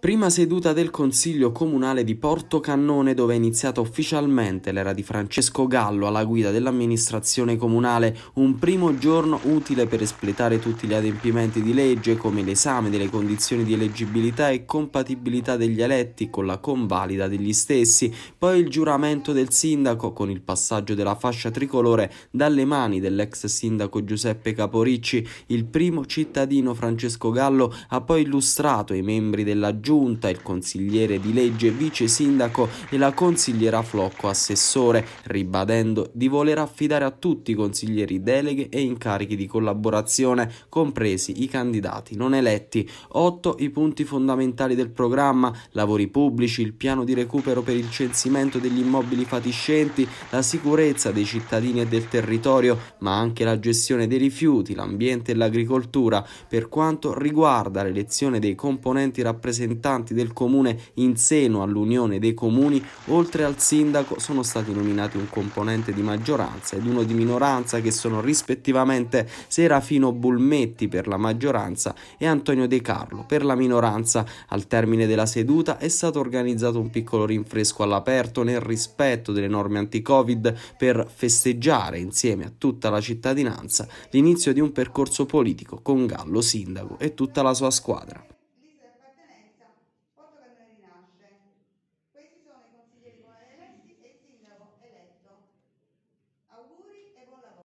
Prima seduta del Consiglio comunale di Porto Cannone dove è iniziata ufficialmente l'era di Francesco Gallo alla guida dell'amministrazione comunale, un primo giorno utile per espletare tutti gli adempimenti di legge come l'esame delle condizioni di eleggibilità e compatibilità degli eletti con la convalida degli stessi, poi il giuramento del sindaco con il passaggio della fascia tricolore dalle mani dell'ex sindaco Giuseppe Caporicci, il primo cittadino Francesco Gallo ha poi illustrato i membri della giunta, il consigliere di legge vice sindaco e la consigliera Flocco assessore, ribadendo di voler affidare a tutti i consiglieri deleghe e incarichi di collaborazione, compresi i candidati non eletti. 8. I punti fondamentali del programma, lavori pubblici, il piano di recupero per il censimento degli immobili fatiscenti, la sicurezza dei cittadini e del territorio, ma anche la gestione dei rifiuti, l'ambiente e l'agricoltura. Per quanto riguarda l'elezione dei componenti rappresentativi, rappresentanti del comune in seno all'Unione dei Comuni, oltre al sindaco, sono stati nominati un componente di maggioranza ed uno di minoranza che sono rispettivamente Serafino Bulmetti per la maggioranza e Antonio De Carlo per la minoranza. Al termine della seduta è stato organizzato un piccolo rinfresco all'aperto nel rispetto delle norme anti-Covid per festeggiare insieme a tutta la cittadinanza l'inizio di un percorso politico con Gallo sindaco e tutta la sua squadra.